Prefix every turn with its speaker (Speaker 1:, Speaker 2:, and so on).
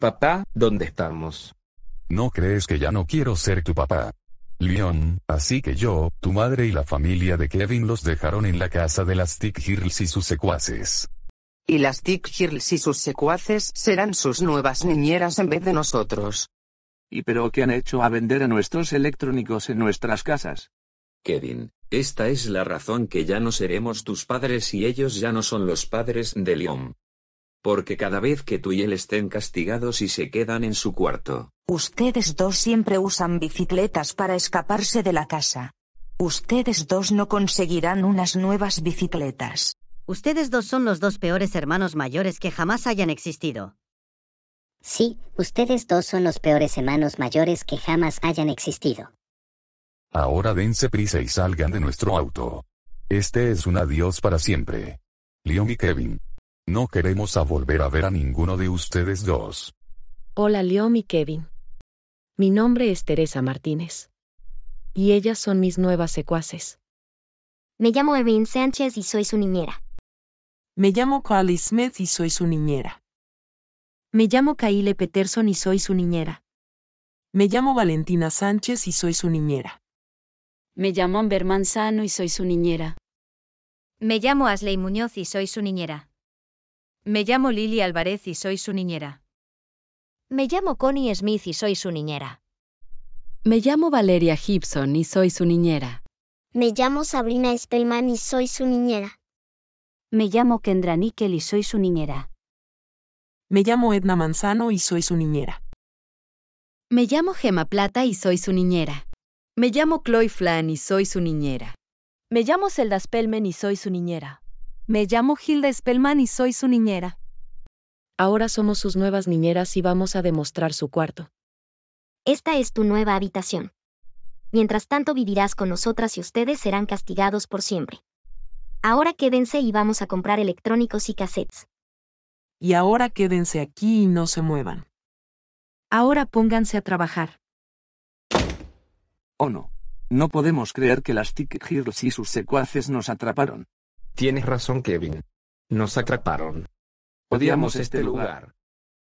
Speaker 1: Papá, ¿dónde estamos? ¿No crees que ya no quiero ser tu papá? Leon, así que yo, tu madre y la familia de Kevin los dejaron en la casa de las Tick Girls y sus secuaces.
Speaker 2: Y las Tick Girls y sus secuaces serán sus nuevas niñeras en vez de nosotros. ¿Y pero qué han hecho a vender a nuestros electrónicos en nuestras casas? Kevin, esta es la razón que ya no seremos tus padres y ellos ya no son los padres de Leon porque cada vez que tú y él estén castigados y se quedan en su cuarto. Ustedes dos siempre usan bicicletas para escaparse de la casa. Ustedes dos no conseguirán unas nuevas bicicletas. Ustedes dos son los dos peores hermanos mayores que jamás hayan existido.
Speaker 3: Sí, ustedes dos son los peores hermanos mayores que jamás hayan existido.
Speaker 1: Ahora dense prisa y salgan de nuestro auto. Este es un adiós para siempre. Leon y Kevin. No queremos a volver a ver a ninguno de ustedes dos.
Speaker 3: Hola Leo y Kevin. Mi nombre es Teresa Martínez. Y ellas son mis nuevas secuaces. Me llamo Evin Sánchez y soy su niñera. Me llamo Carly Smith y soy su niñera. Me llamo Kaile Peterson y soy su niñera. Me llamo Valentina Sánchez y soy su niñera. Me llamo Amber Manzano y soy su niñera. Me llamo Asley Muñoz y soy su niñera. Me llamo Lily Álvarez y soy su niñera. Me llamo Connie Smith y soy su niñera. Me llamo Valeria Gibson y soy su niñera. Me llamo Sabrina Spellman y soy su niñera. Me llamo Kendra Nickel y soy su niñera. Me llamo Edna Manzano y soy su niñera. Me llamo Gema Plata y soy su niñera. Me llamo Chloe Flan y soy su niñera. Me llamo Zelda Spellman y soy su niñera. Me llamo Hilda Spellman y soy su niñera. Ahora somos sus nuevas niñeras y vamos a demostrar su cuarto. Esta es tu nueva habitación. Mientras tanto vivirás con nosotras y ustedes serán castigados por siempre. Ahora quédense y vamos a comprar electrónicos y cassettes. Y ahora quédense aquí y no se muevan. Ahora pónganse a trabajar.
Speaker 2: Oh no. No podemos creer que las Tick Girls y sus secuaces nos atraparon. Tienes razón, Kevin. Nos atraparon. Odiamos este lugar.